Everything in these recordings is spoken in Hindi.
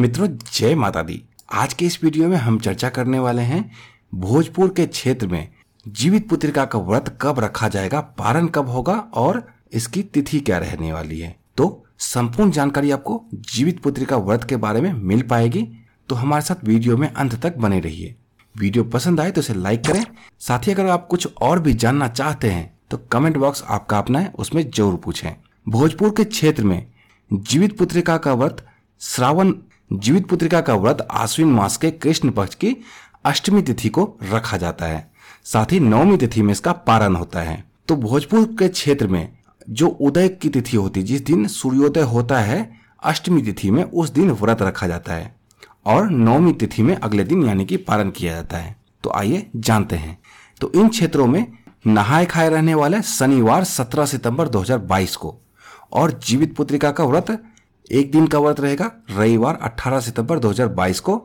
मित्रों जय माता दी आज के इस वीडियो में हम चर्चा करने वाले हैं भोजपुर के क्षेत्र में जीवित पुत्रिका का व्रत कब रखा जाएगा पारण कब होगा और इसकी तिथि क्या रहने वाली है तो संपूर्ण जानकारी आपको जीवित पुत्रिका व्रत के बारे में मिल पाएगी तो हमारे साथ वीडियो में अंत तक बने रहिए वीडियो पसंद आए तो इसे लाइक करें साथ ही अगर आप कुछ और भी जानना चाहते हैं तो कमेंट बॉक्स आपका अपना है उसमें जरूर पूछें भोजपुर के क्षेत्र में जीवित पुत्रिका का व्रत श्रावण जीवित पुत्रिका का व्रत आश्विन मास के कृष्ण पक्ष की अष्टमी तिथि को रखा जाता है साथ ही नवमी तिथि में इसका पारण होता है तो भोजपुर के क्षेत्र में जो उदय की तिथि होती है जिस दिन सूर्योदय होता है अष्टमी तिथि में उस दिन व्रत रखा जाता है और नवमी तिथि में अगले दिन यानी कि पारण किया जाता है तो आइए जानते हैं तो इन क्षेत्रों में नहाए खाए रहने वाले शनिवार 17 सितंबर 2022 को और जीवित पुत्रिका का व्रत एक दिन का व्रत रहेगा रविवार 18 सितंबर 2022 को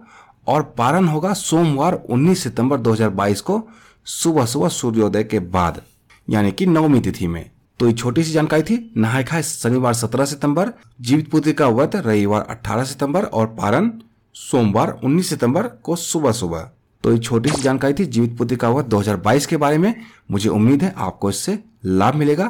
और पारण होगा सोमवार 19 सितंबर 2022 को सुबह सुबह सूर्योदय के बाद यानी कि नवमी तिथि में तो ये छोटी सी जानकारी थी नहाय खाए शनिवार 17 सितंबर जीवित पुत्री का व्रत रविवार 18 सितंबर और पारण सोमवार 19 सितंबर को सुबह सुबह तो ये छोटी सी जानकारी थी जीवित पुत्री का व्रत 2022 के बारे में मुझे उम्मीद है आपको इससे लाभ मिलेगा